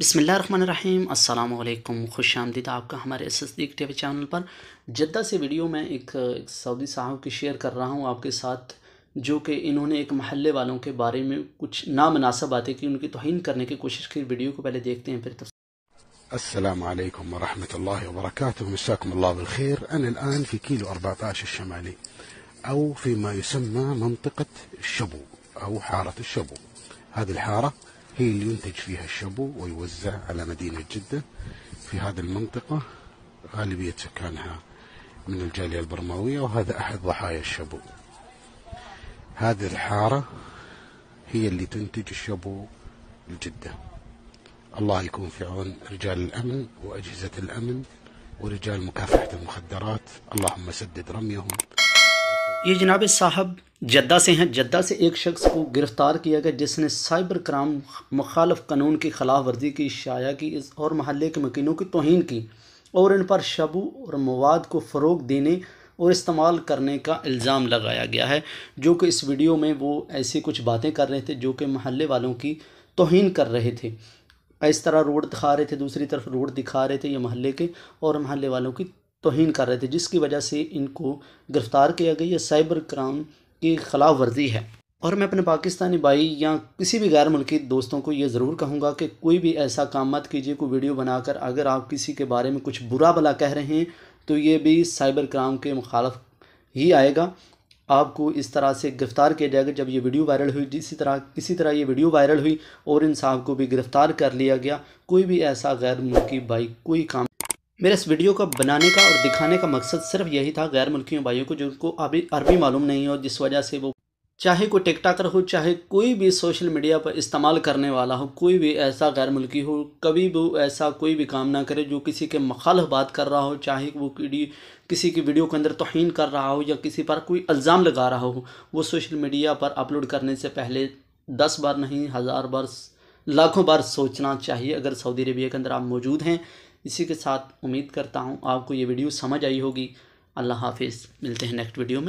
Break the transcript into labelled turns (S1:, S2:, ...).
S1: بسم اللہ الرحمن الرحیم السلام علیکم خوش آمدید آپ کا ہمارے S S D T V channel پر جدہ سے ویڈیو میں ایک سعودی صاحب کی شیئر کر رہا ہوں آپ کے ساتھ جو کہ انہوں نے ایک محلے والوں کے بارے میں کچھ نامناسب باتیں کی ان کی توہین کرنے کی کوشش کی ویڈیو
S2: کو پہلے دیکھتے ہیں پھر السلام علیکم وبرکاتہ مساکم اللہ الحارة هي اللي ينتج فيها الشبو ويوزع على مدينة جدة في هذه المنطقة غالبية سكانها من الجالية البرماوية وهذا أحد ضحايا الشبو هذه الحارة هي اللي تنتج الشبو لجدة الله يكون في عون رجال الأمن وأجهزة الأمن ورجال مكافحة المخدرات اللهم سدد رميهم
S1: یہ جناب صاحب جدہ سے ہیں جدہ سے ایک شخص کو گرفتار کیا گیا جس نے سائبر کرام مخالف قانون کی خلاف ورزی کی شائع کی اور محلے کے مکینوں کی توہین کی اور ان پر شبو اور مواد کو فروغ دینے اور استعمال کرنے کا الزام لگایا گیا ہے جو کہ اس ویڈیو میں وہ ایسی کچھ باتیں کر رہے تھے جو کہ محلے والوں کی توہین کر رہے تھے اس طرح روڈ دکھا رہے تھے دوسری طرف روڈ دکھا رہے تھے یہ محلے کے اور محلے والوں کی توہین کر رہے تھے جس کی وجہ سے ان کو گرفتار کیا گیا یہ سائبر کرائم کی خلاف ورزی ہے اور میں اپنے پاکستانی بھائی یا کسی بھی غیر ملکی دوستوں کو یہ ضرور کہوں گا کہ کوئی بھی ایسا کام مت کیجیے کوئی ویڈیو بنا کر اگر آپ کسی کے بارے میں کچھ برا بلا کہہ رہے ہیں تو یہ بھی سائبر کرائم کے مخالف ہی آئے گا آپ کو اس طرح سے گرفتار کیا جائے گا جب یہ ویڈیو وائرل ہوئی جسی طرح کسی طرح یہ ویڈیو وائرل ہوئی اور ان صاحب کو بھی گرفتار کر لیا گیا کوئی بھی ایسا غیر ملکی بھائی کوئی کام میرے اس ویڈیو کا بنانے کا اور دکھانے کا مقصد صرف یہی تھا غیر ملکیوں بھائیوں کو جن کو ابھی عربی معلوم نہیں ہو جس وجہ سے وہ چاہے کوئی ٹک ٹاکر ہو چاہے کوئی بھی سوشل میڈیا پر استعمال کرنے والا ہو کوئی بھی ایسا غیر ملکی ہو کبھی بھی ایسا کوئی بھی کام نہ کرے جو کسی کے مخالف بات کر رہا ہو چاہے وہ کسی کی ویڈیو کے اندر توہین کر رہا ہو یا کسی پر کوئی الزام لگا رہا ہو وہ سوشل میڈیا پر اپلوڈ کرنے سے پہلے دس بار نہیں ہزار بار لاکھوں بار سوچنا چاہیے اگر سعودی عربیہ کے اندر آپ موجود ہیں اسی کے ساتھ امید کرتا ہوں آپ کو یہ ویڈیو سمجھ آئی ہوگی اللہ حافظ ملتے ہیں نیکسٹ ویڈیو میں